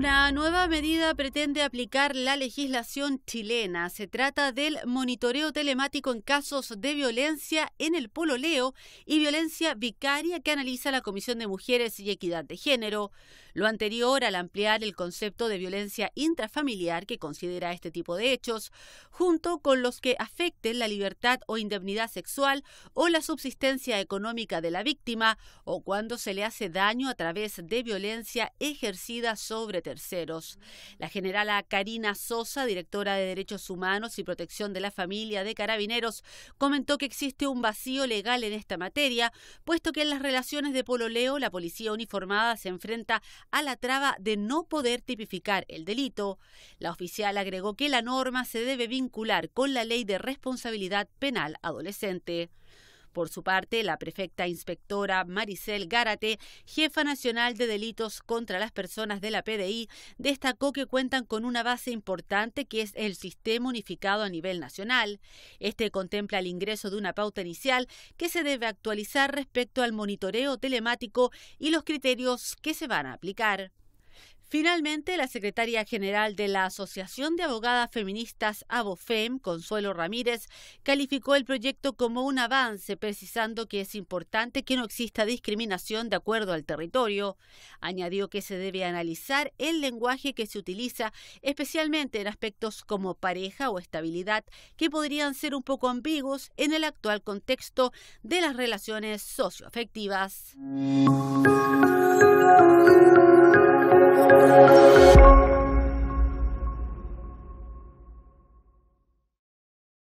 Una nueva medida pretende aplicar la legislación chilena. Se trata del monitoreo telemático en casos de violencia en el Leo y violencia vicaria que analiza la Comisión de Mujeres y Equidad de Género. Lo anterior al ampliar el concepto de violencia intrafamiliar que considera este tipo de hechos, junto con los que afecten la libertad o indemnidad sexual o la subsistencia económica de la víctima o cuando se le hace daño a través de violencia ejercida sobre la generala Karina Sosa, directora de Derechos Humanos y Protección de la Familia de Carabineros, comentó que existe un vacío legal en esta materia, puesto que en las relaciones de pololeo la policía uniformada se enfrenta a la traba de no poder tipificar el delito. La oficial agregó que la norma se debe vincular con la ley de responsabilidad penal adolescente. Por su parte, la prefecta inspectora Maricel Gárate, jefa nacional de delitos contra las personas de la PDI, destacó que cuentan con una base importante que es el sistema unificado a nivel nacional. Este contempla el ingreso de una pauta inicial que se debe actualizar respecto al monitoreo telemático y los criterios que se van a aplicar. Finalmente, la secretaria general de la Asociación de Abogadas Feministas ABOFEM, Consuelo Ramírez, calificó el proyecto como un avance, precisando que es importante que no exista discriminación de acuerdo al territorio. Añadió que se debe analizar el lenguaje que se utiliza, especialmente en aspectos como pareja o estabilidad, que podrían ser un poco ambiguos en el actual contexto de las relaciones socioafectivas.